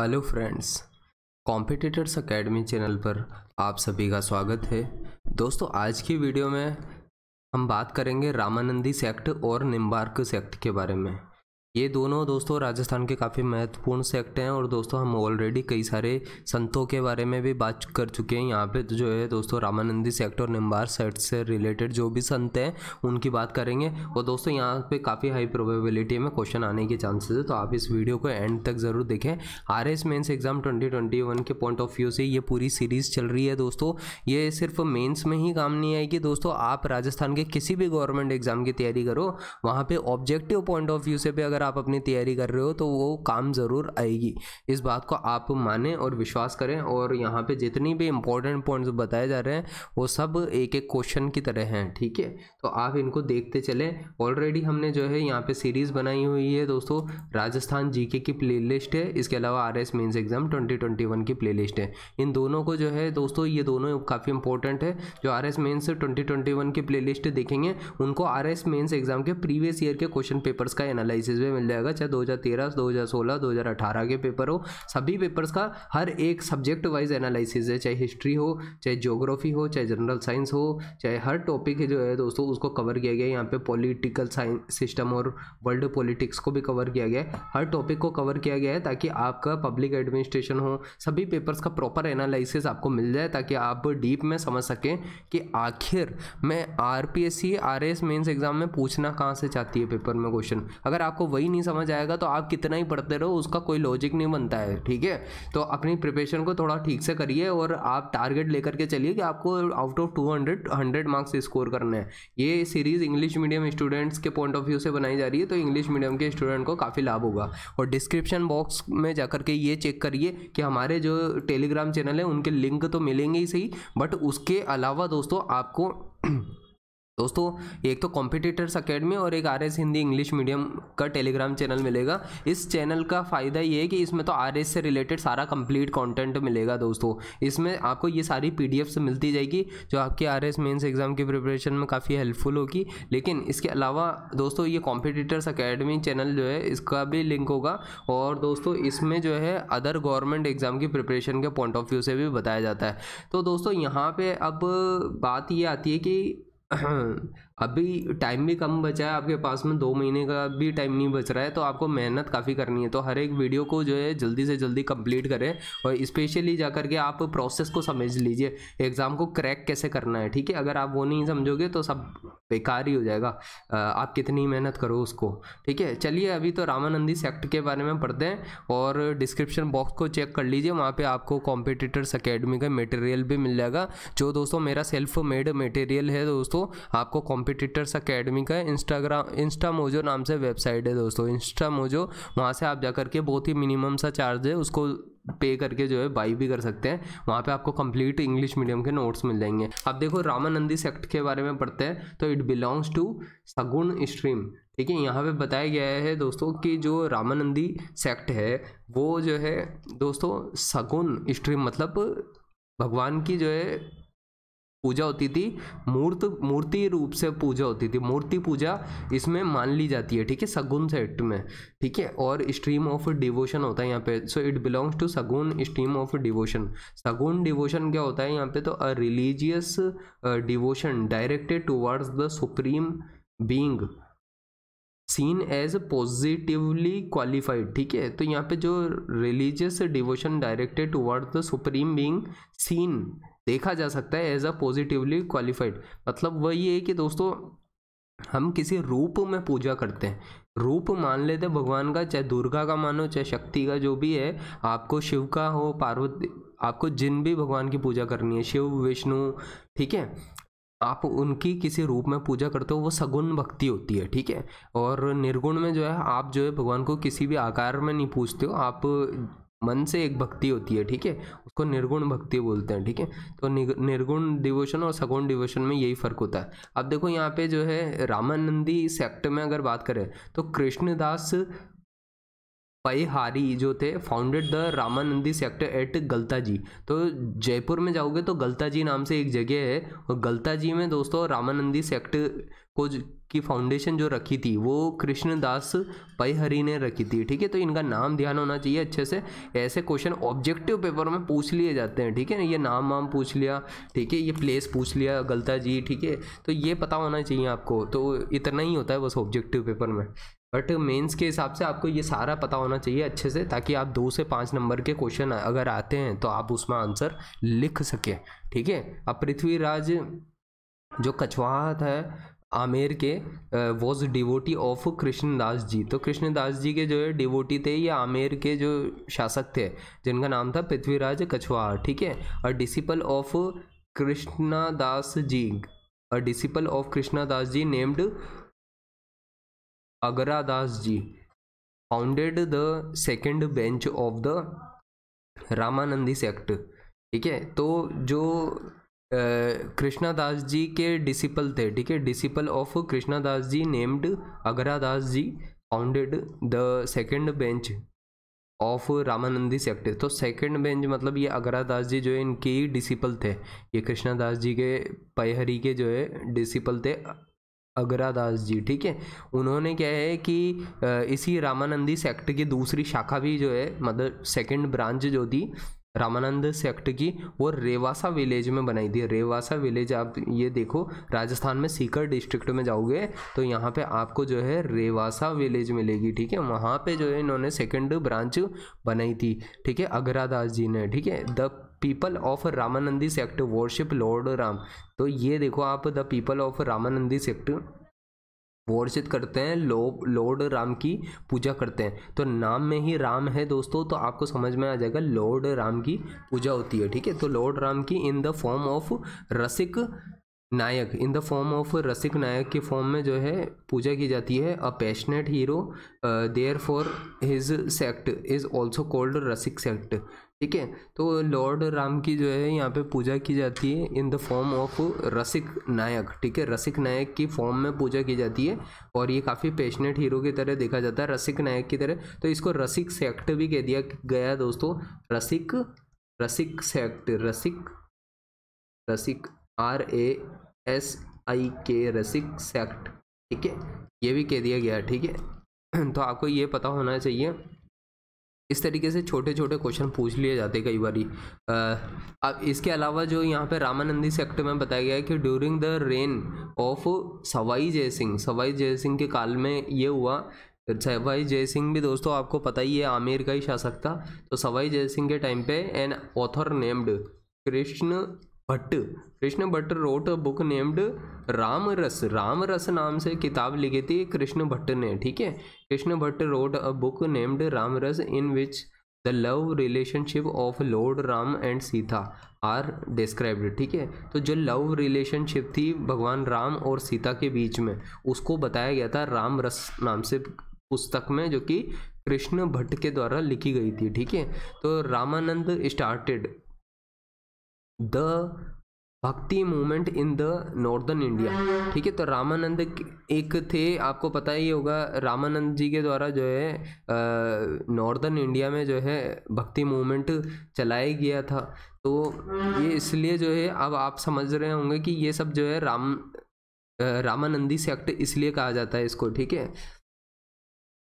hello friends competitors academy channel पर आप सभी का स्वागत है दोस्तों आज की वीडियो में हम बात करेंगे रामानंदी सेक्ट और निम्बार्क सेक्ट के बारे में ये दोनों दोस्तों राजस्थान के काफ़ी महत्वपूर्ण सेक्ट हैं और दोस्तों हम ऑलरेडी कई सारे संतों के बारे में भी बात कर चुके हैं यहाँ पे जो है दोस्तों रामानंदी सेक्ट और निम्बार सेट से रिलेटेड जो भी संत हैं उनकी बात करेंगे और दोस्तों यहाँ पे काफ़ी हाई प्रोबेबिलिटी में क्वेश्चन आने के चांसेस है तो आप इस वीडियो को एंड तक ज़रूर देखें R S mains exam twenty के पॉइंट ऑफ व्यू से ये पूरी सीरीज़ चल रही है दोस्तों ये सिर्फ मेन्स में ही काम नहीं आएगी दोस्तों आप राजस्थान के किसी भी गवर्नमेंट एग्जाम की तैयारी करो वहाँ पर ऑब्जेक्टिव पॉइंट ऑफ व्यू से भी अगर आप अपनी तैयारी कर रहे हो तो वो काम ज़रूर आएगी इस बात को आप माने और विश्वास करें और यहाँ पे जितनी भी इम्पोर्टेंट पॉइंट्स बताए जा रहे हैं वो सब एक एक क्वेश्चन की तरह हैं ठीक है तो आप इनको देखते चले ऑलरेडी हमने जो है यहाँ पर सीरीज़ बनाई हुई है दोस्तों राजस्थान जी की प्ले है इसके अलावा आर एस एग्ज़ाम ट्वेंटी की प्ले है इन दोनों को जो है दोस्तों ये दोनों काफ़ी इंपॉर्टेंट है जो आर एस मेन्स ट्वेंटी की प्ले देखेंगे उनको आर एस मेन्स एग्ज़ाम के प्रीवियस ईयर के क्वेश्चन पेपर्स का एनालिसिस भी मिल जाएगा चाहे 2013 2016 2018 के पेपर हो सभी पेपर्स का हर एक सब्जेक्ट वाइज एनालिसिस है चाहे हिस्ट्री हो चाहे जोग्राफी हो चाहे जनरल साइंस हो चाहे हर टॉपिक जो है दोस्तों उसको कवर किया गया यहाँ पे पॉलिटिकल साइंस सिस्टम और वर्ल्ड पॉलिटिक्स को भी कवर किया गया हर टॉपिक को कवर किया गया है ताकि आपका पब्लिक एडमिनिस्ट्रेशन हो सभी पेपर्स का प्रॉपर एनालिसिस आपको मिल जाए ताकि आप डीप में समझ सकें कि आखिर मैं R P S C R S mains exam में पूछना कहाँ से चाहती है पेपर में क्वेश्चन अगर आपको वही ही नहीं समझ आएगा तो आप कितना ही पढ़ते रहो उसका कोई लॉजिक नहीं बनता है ठीक है तो अपनी प्रिपरेशन को थोड़ा ठीक से करिए और आप टारगेट लेकर के चलिए कि आपको out of two hundred hundred marks score करना है ये सीरीज़ इंग्लिश मीडियम स्टूडेंट्स के पॉइंट ऑफ व्यू से बनाई जा रही है तो इंग्लिश मीडियम के स्टूडेंट को काफ़ी लाभ होगा और डिस्क्रिप्शन बॉक्स में जाकर के ये चेक करिए कि हमारे जो टेलीग्राम चैनल है उनके लिंक तो मिलेंगे ही सही बट उसके अलावा दोस्तों आपको दोस्तों एक तो कॉम्पिटिटर्स अकेडमी और एक R S Hindi English medium का टेलीग्राम चैनल मिलेगा इस चैनल का फ़ायदा ये है कि इसमें तो आर एस से रिलेटेड सारा कंप्लीट कंटेंट मिलेगा दोस्तों इसमें आपको ये सारी पी डी एफ्स मिलती जाएगी जो आपके आर एस मेन्स एग्ज़ाम की प्रिपरेशन में काफ़ी हेल्पफुल होगी लेकिन इसके अलावा दोस्तों ये कॉम्पिटिटर्स अकेडमी चैनल जो है इसका भी लिंक होगा और दोस्तों इसमें जो है अदर गवर्नमेंट एग्ज़ाम की प्रिपरेशन के पॉइंट ऑफ व्यू से भी बताया जाता है तो दोस्तों यहाँ पर अब बात ये आती है कि 嗯。अभी टाइम भी कम बचा है आपके पास में दो महीने का भी टाइम नहीं बच रहा है तो आपको मेहनत काफ़ी करनी है तो हर एक वीडियो को जो है जल्दी से जल्दी कंप्लीट करें और स्पेशली जा करके आप प्रोसेस को समझ लीजिए एग्ज़ाम को क्रैक कैसे करना है ठीक है अगर आप वो नहीं समझोगे तो सब बेकार ही हो जाएगा आप कितनी मेहनत करो उसको ठीक है चलिए अभी तो रामानंदी सेक्ट के बारे में पढ़ते हैं और डिस्क्रिप्शन बॉक्स को चेक कर लीजिए वहाँ पर आपको कॉम्पिटिटर्स अकेडमी का मटेरियल भी मिल जाएगा जो दोस्तों मेरा सेल्फ मेड मटेरियल है दोस्तों आपको कॉम्पिटिटर्स अकेडमी का इंस्टाग्राम इंस्टा मोजो नाम से वेबसाइट है दोस्तों इंस्टा मोजो वहाँ से आप जा करके बहुत ही मिनिमम सा चार्ज है उसको पे करके जो है बाई भी कर सकते हैं वहाँ पे आपको कंप्लीट इंग्लिश मीडियम के नोट्स मिल जाएंगे अब देखो रामानंदी सेक्ट के बारे में पढ़ते हैं तो it belongs to saguna stream ठीक है यहाँ पे बताया गया है दोस्तों कि जो रामानंदी सेक्ट है वो जो है दोस्तों सगुण स्ट्रीम मतलब भगवान की जो है पूजा होती थी मूर्त मूर्ति रूप से पूजा होती थी मूर्ति पूजा इसमें मान ली जाती है ठीक है सगुन सेट में ठीक है और स्ट्रीम ऑफ डिवोशन होता है यहाँ पे so it belongs to saguna stream of devotion saguna devotion क्या होता है यहाँ पे तो a religious devotion directed towards the supreme being seen as positively qualified ठीक है तो यहाँ पे जो religious devotion directed toward the supreme being seen देखा जा सकता है एज अ पॉजिटिवली क्वालिफाइड मतलब वही है कि दोस्तों हम किसी रूप में पूजा करते हैं रूप मान लेते भगवान का चाहे दुर्गा का मानो चाहे शक्ति का जो भी है आपको शिव का हो पार्वती आपको जिन भी भगवान की पूजा करनी है शिव विष्णु ठीक है आप उनकी किसी रूप में पूजा करते हो वो सगुण भक्ति होती है ठीक है और निर्गुण में जो है आप जो है भगवान को किसी भी आकार में नहीं पूजते हो आप मन से एक भक्ति होती है ठीक है उसको निर्गुण भक्ति बोलते हैं ठीक है तो निर्गुण डिवोशन और सगुण डिवोशन में यही फ़र्क होता है अब देखो यहाँ पे जो है रामानंदी सेक्ट में अगर बात करें तो कृष्णदास पईहारी जो थे founded the Ramanandi sect at Galta ji तो जयपुर में जाओगे तो गलता जी नाम से एक जगह है और गलता जी में दोस्तों रामानंदी सेक्ट को की फाउंडेशन जो रखी थी वो कृष्णदास पईहरी ने रखी थी ठीक है तो इनका नाम ध्यान होना चाहिए अच्छे से ऐसे क्वेश्चन ऑब्जेक्टिव पेपर में पूछ लिए जाते हैं ठीक है ये नाम वाम पूछ लिया ठीक है ये प्लेस पूछ लिया गलता जी ठीक है तो ये पता होना चाहिए आपको तो इतना ही होता है बस ऑब्जेक्टिव पेपर में बट मेंस के हिसाब से आपको ये सारा पता होना चाहिए अच्छे से ताकि आप दो से पाँच नंबर के क्वेश्चन अगर आते हैं तो आप उसमें आंसर लिख सकें ठीक है अब पृथ्वीराज जो कछवाहा था आमेर के was devotee of Krishnadas ji तो कृष्णदास जी के जो है डिवोटी थे या आमेर के जो शासक थे जिनका नाम था पृथ्वीराज कछवाहा ठीक है और disciple of Krishnadas ji a disciple of Krishnadas ji named Agra Das ji founded the second bench of the Ramanandi sect ठीक है तो जो कृष्णा दास जी के डिसिपल थे ठीक है disciple of Krishna Das ji named Agra Das ji founded the second bench of Ramanandi sect तो सेकेंड बेंच मतलब ये अगरा दास जी जो है इनके ही डिसिपल थे ये कृष्णा दास जी के पैहरी के जो है डिसिपल थे अगरादास जी ठीक है उन्होंने क्या है कि इसी रामानंदी सेक्ट की दूसरी शाखा भी जो है मतलब सेकंड ब्रांच जो थी रामानंद सेक्ट की वो रेवासा विलेज में बनाई थी रेवासा विलेज आप ये देखो राजस्थान में सीकर डिस्ट्रिक्ट में जाओगे तो यहाँ पे आपको जो है रेवासा विलेज मिलेगी ठीक है वहाँ पे जो है इन्होंने सेकंड ब्रांच बनाई थी ठीक है अगरादास जी ने ठीक है the people of Ramanandi sect worship lord Ram तो ये देखो आप the people of Ramanandi sect worship करते हैं लो लॉर्ड राम की पूजा करते हैं तो नाम में ही राम है दोस्तों तो आपको समझ में आ जाएगा लॉर्ड राम की पूजा होती है ठीक है तो लॉर्ड राम की in the form of rasik nayak in the form of rasik nayak के फॉर्म में जो है पूजा की जाती है a passionate hero therefore his sect is also called rasik sect ठीक है तो लॉर्ड राम की जो है यहाँ पे पूजा की जाती है in the form of rasik nayak ठीक है रसिक नायक की फॉर्म में पूजा की जाती है और ये काफ़ी पैशनेट हीरो की तरह देखा जाता है रसिक नायक की तरह तो इसको रसिक सेक्ट भी कह दिया गया दोस्तों rasik rasik sect rasik rasik R A S I K rasik sect ठीक है ये भी कह दिया गया ठीक है तो आपको ये पता होना चाहिए इस तरीके से छोटे छोटे क्वेश्चन पूछ लिए जाते कई बार अब इसके अलावा जो यहाँ पे रामानंदी सेक्ट में बताया गया है कि during the reign of Sawai Jai Singh Sawai Jai Singh के काल में ये हुआ सवाई जय सिंह भी दोस्तों आपको पता ही है आमिर का ही शासक था तो सवाई जय सिंह के टाइम पे an author named Krishna Bhatt Krishna Bhatt wrote a book named Ram Ras Ram रस नाम से किताब लिखी थी कृष्ण भट्ट ने ठीक है Krishna Bhatt wrote a book named Ram Ras in which the love relationship of lord Ram and Sita are described ठीक है तो जो लव रिलेशनशिप थी भगवान राम और सीता के बीच में उसको बताया गया था राम रस नाम से पुस्तक में जो कि कृष्ण भट्ट के द्वारा लिखी गई थी ठीक है तो Ramanand started the bhakti movement in the northern India ठीक है तो रामानंद एक थे आपको पता ही होगा रामानंद जी के द्वारा जो है नॉर्दर्न इंडिया में जो है भक्ति मूवमेंट चलाया गया था तो ये इसलिए जो है अब आप समझ रहे होंगे कि ये सब जो है राम रामानंदी सेक्ट इसलिए कहा जाता है इसको ठीक है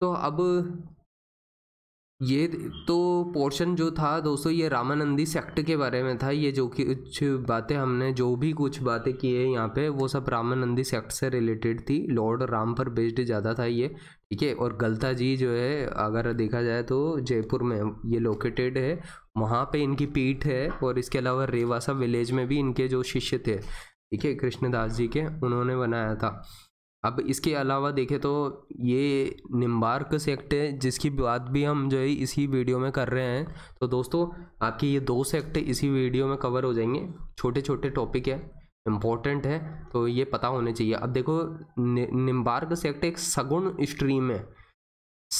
तो अब ये तो पोर्शन जो था दोस्तों ये रामानंदी सेक्ट के बारे में था ये जो कि कुछ बातें हमने जो भी कुछ बातें की है यहाँ पे वो सब रामानंदी सेक्ट से रिलेटेड थी लॉर्ड राम पर बेस्ड ज़्यादा था ये ठीक है और गलता जी जो है अगर देखा जाए तो जयपुर में ये लोकेटेड है वहाँ पे इनकी पीठ है और इसके अलावा रेवासा विलेज में भी इनके जो शिष्य थे ठीक है कृष्णदास जी के उन्होंने बनाया था अब इसके अलावा देखें तो ये निम्बार्क सेक्ट है जिसकी बात भी हम जो है इसी वीडियो में कर रहे हैं तो दोस्तों आपकी ये दो सेक्ट इसी वीडियो में कवर हो जाएंगे छोटे छोटे टॉपिक है इम्पोर्टेंट है तो ये पता होने चाहिए अब देखो नि, निम्बार्क सेक्ट एक सगुण स्ट्रीम है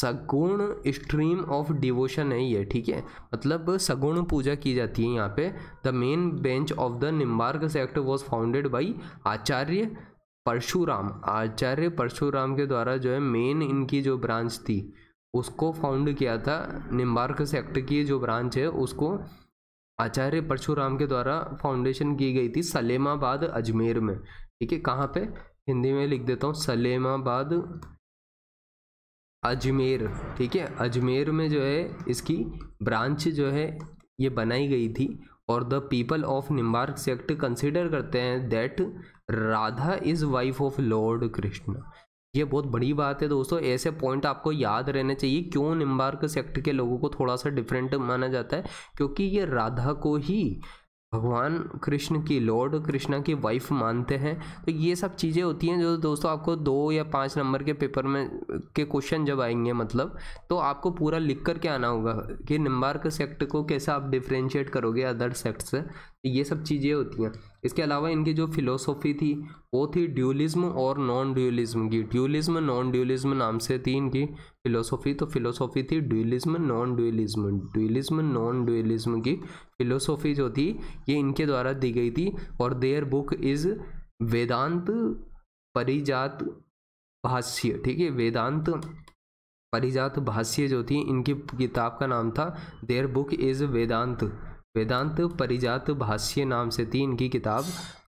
सगुण स्ट्रीम ऑफ डिवोशन है ये ठीक है मतलब सगुण पूजा की जाती है यहाँ पे the main bench of the Nimbarka sect was founded by Acharya Parshuram Acharya Parshuram के द्वारा जो है मेन इनकी जो ब्रांच थी उसको फाउंड किया था निम्बार्क सेक्ट की जो ब्रांच है उसको आचार्य परशुराम के द्वारा फाउंडेशन की गई थी सलेमाबाद अजमेर में ठीक है कहाँ पे हिंदी में लिख देता हूँ सलेमाबाद अजमेर ठीक है अजमेर में जो है इसकी ब्रांच जो है ये बनाई गई थी और the people of Nimbarka sect consider करते हैं that Radha is wife of lord Krishna ये बहुत बड़ी बात है दोस्तों ऐसे पॉइंट आपको याद रहने चाहिए क्यों निम्बार्क सेक्ट के लोगों को थोड़ा सा डिफरेंट माना जाता है क्योंकि ये राधा को ही भगवान कृष्ण की लॉर्ड कृष्णा की वाइफ मानते हैं तो ये सब चीज़ें होती हैं जो दोस्तों आपको दो या पाँच नंबर के पेपर में के क्वेश्चन जब आएंगे मतलब तो आपको पूरा लिख कर के आना होगा कि निम्बार्क सेक्ट को कैसे आप डिफ्रेंशिएट करोगे अदर सेक्ट से ये सब चीज़ें होती हैं इसके अलावा इनकी जो फिलोसॉफी थी वो थी ड्यूलिज्म और नॉन ड्यूलिज्म की ड्यूलिज्म नॉन ड्यूलिज्म नाम से थी इनकी फ़िलोसफी तो फिलोसॉफी थी dualism non dualism dualism non dualism की फिलोसॉफी जो थी ये इनके द्वारा दी गई थी और their book is Vedanta Parijat Bhashya ठीक है वेदांत परिजात भाष्य जो थी इनकी किताब का नाम था their book is Vedanta Vedanta Parijat Bhashya नाम से थी इनकी किताब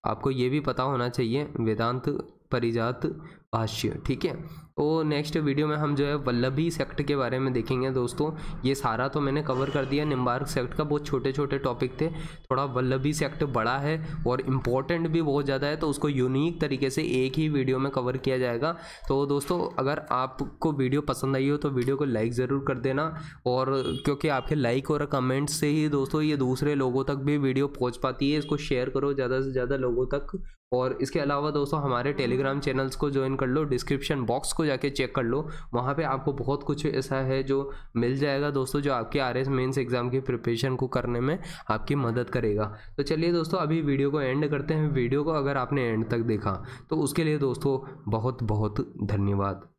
आपको ये भी पता होना चाहिए वेदांत परिजात भाष्य ठीक है तो नेक्स्ट वीडियो में हम जो है वल्लभी सेक्ट के बारे में देखेंगे दोस्तों ये सारा तो मैंने कवर कर दिया निम्बार्क सेक्ट का बहुत छोटे छोटे टॉपिक थे थोड़ा वल्लभी सेक्ट बड़ा है और इम्पॉर्टेंट भी बहुत ज़्यादा है तो उसको यूनिक तरीके से एक ही वीडियो में कवर किया जाएगा तो दोस्तों अगर आपको वीडियो पसंद आई हो तो वीडियो को लाइक ज़रूर कर देना और क्योंकि आपके लाइक और कमेंट्स से ही दोस्तों ये दूसरे लोगों तक भी वीडियो पहुँच पाती है इसको शेयर करो ज़्यादा से ज़्यादा लोगों तक और इसके अलावा दोस्तों हमारे टेलीग्राम चैनल्स को ज्वाइन कर लो डिस्क्रिप्शन बॉक्स को जाके चेक कर लो वहाँ पे आपको बहुत कुछ ऐसा है जो मिल जाएगा दोस्तों जो आपके आर एस मेन्स एग्ज़ाम की प्रिपरेशन को करने में आपकी मदद करेगा तो चलिए दोस्तों अभी वीडियो को एंड करते हैं वीडियो को अगर आपने एंड तक देखा तो उसके लिए दोस्तों बहुत बहुत धन्यवाद